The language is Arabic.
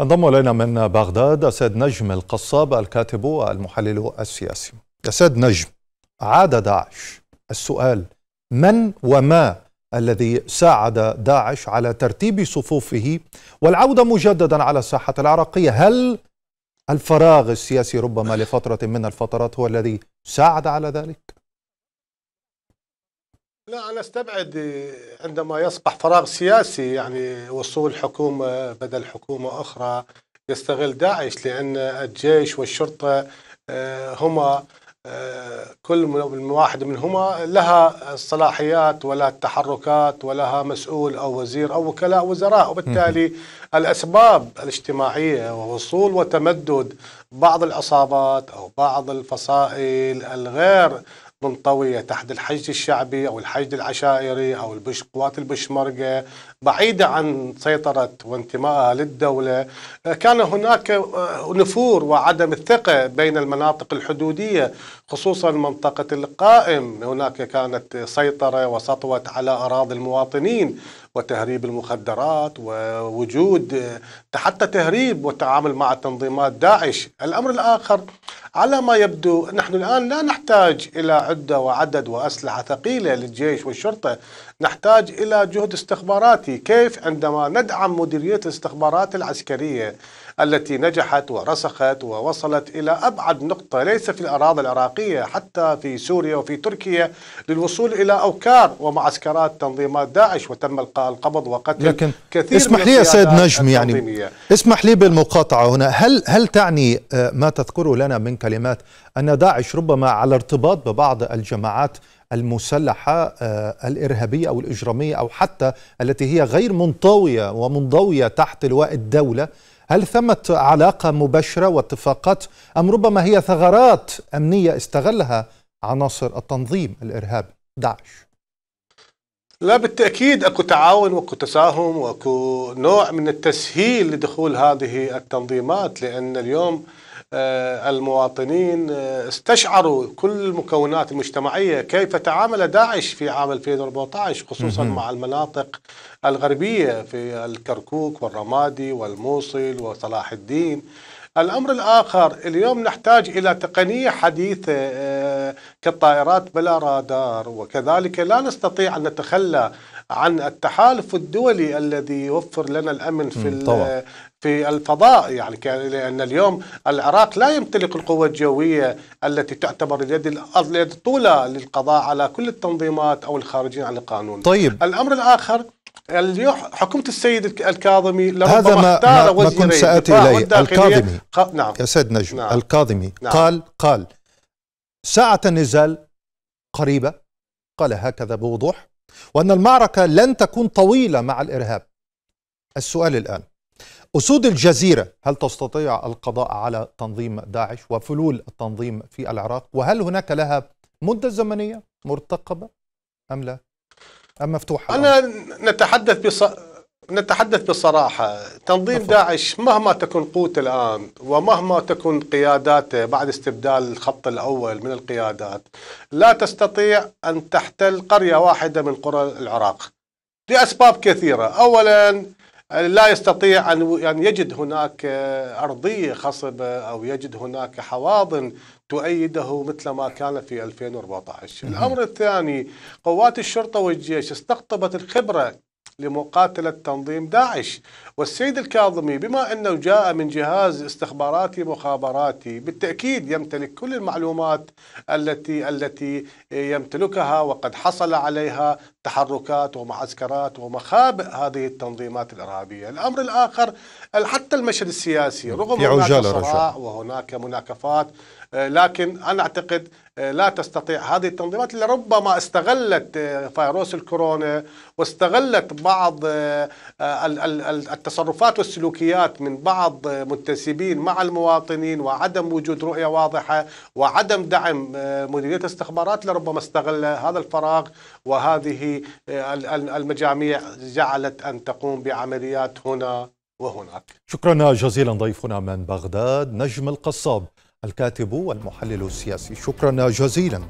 انضم الينا من بغداد السيد نجم القصاب الكاتب والمحلل السياسي. السيد نجم عاد داعش السؤال من وما الذي ساعد داعش على ترتيب صفوفه والعوده مجددا على الساحه العراقيه هل الفراغ السياسي ربما لفتره من الفترات هو الذي ساعد على ذلك؟ لا أنا أستبعد عندما يصبح فراغ سياسي يعني وصول حكومة بدل حكومة أخرى يستغل داعش لأن الجيش والشرطة آه، هما آه، كل واحد منهما لها الصلاحيات ولها التحركات ولها مسؤول او وزير او وكلاء وزراء وبالتالي الاسباب الاجتماعيه ووصول وتمدد بعض العصابات او بعض الفصائل الغير منطوية تحت الحشد الشعبي أو الحشد العشائري أو البش قوات البشمركة بعيدة عن سيطرة وانتمائها للدولة كان هناك آه، نفور وعدم الثقة بين المناطق الحدودية خصوصا منطقة القائم هناك كانت سيطرة وسطوة على أراضي المواطنين وتهريب المخدرات ووجود آه، حتى تهريب والتعامل مع تنظيمات داعش الأمر الآخر على ما يبدو نحن الآن لا نحتاج إلى عدة وعدد وأسلحة ثقيلة للجيش والشرطة نحتاج إلى جهد استخباراتي كيف عندما ندعم مديرية الاستخبارات العسكرية التي نجحت ورسخت ووصلت إلى أبعد نقطة ليس في الأراضي العراقية حتى في سوريا وفي تركيا للوصول إلى أوكار ومعسكرات تنظيمات داعش وتم القاء القبض وقتل لكن كثير اسمح لي يا سيد نجم يعني اسمح لي بالمقاطعة هنا هل هل تعني آه، ما تذكره لنا من كلمات أن داعش ربما على ارتباط ببعض الجماعات المسلحة آه، الإرهابية أو الإجرامية أو حتى التي هي غير منطوية ومنضوية تحت لواء الدولة هل ثمت علاقة مباشرة واتفاقات أم ربما هي ثغرات أمنية استغلها عناصر التنظيم الإرهابي داعش لا بالتأكيد أكو تعاون وأكو تساهم وأكو نوع من التسهيل لدخول هذه التنظيمات لأن اليوم آه، المواطنين آه، استشعروا كل المكونات المجتمعية كيف تعامل داعش في عام 2014 خصوصا مع المناطق الغربية في الكركوك والرمادي والموصل وصلاح الدين الأمر الآخر اليوم نحتاج إلى تقنية حديثة آه، كالطائرات بلا رادار وكذلك لا نستطيع أن نتخلى عن التحالف الدولي الذي يوفر لنا الأمن في طبعا. في الفضاء يعني لأن اليوم العراق لا يمتلك القوة الجوية التي تعتبر اليد اليد الطولى للقضاء على كل التنظيمات أو الخارجين عن القانون طيب. الأمر الآخر حكومة السيد الكاظمي لربما هذا ما, ما كنت سأتي إليه الكاظمي نعم يا سيد نجم نعم الكاظمي نعم قال قال ساعة النزال قريبة قال هكذا بوضوح وأن المعركة لن تكون طويلة مع الإرهاب السؤال الآن أسود الجزيرة هل تستطيع القضاء على تنظيم داعش وفلول التنظيم في العراق وهل هناك لها مدة زمنية مرتقبة أم لا؟ أم مفتوحة؟ أنا نتحدث بص... نتحدث بصراحة تنظيم مفهوم. داعش مهما تكون قوته الآن ومهما تكون قياداته بعد استبدال الخط الأول من القيادات لا تستطيع أن تحتل قرية واحدة من قرى العراق لأسباب كثيرة أولا لا يستطيع أن يجد هناك أرضية خصبة أو يجد هناك حواضن تؤيده مثل ما كان في 2014 نعم. الأمر الثاني قوات الشرطة والجيش استقطبت الخبرة لمقاتلة تنظيم داعش والسيد الكاظمي بما أنه جاء من جهاز استخباراتي مخابراتي بالتأكيد يمتلك كل المعلومات التي التي يمتلكها وقد حصل عليها تحركات ومعسكرات ومخابئ هذه التنظيمات الإرهابية الأمر الآخر حتى المشهد السياسي نعم. رغم هناك صراع وهناك مناكفات آه، لكن أنا أعتقد آه، لا تستطيع هذه التنظيمات اللي ربما استغلت آه، فيروس الكورونا واستغلت بعض التصرفات والسلوكيات من بعض منتسبين مع المواطنين وعدم وجود رؤية واضحة وعدم دعم مديرية الاستخبارات لربما استغل هذا الفراغ وهذه المجاميع جعلت أن تقوم بعمليات هنا وهناك شكرا جزيلا ضيفنا من بغداد نجم القصاب الكاتب والمحلل السياسي شكرا جزيلا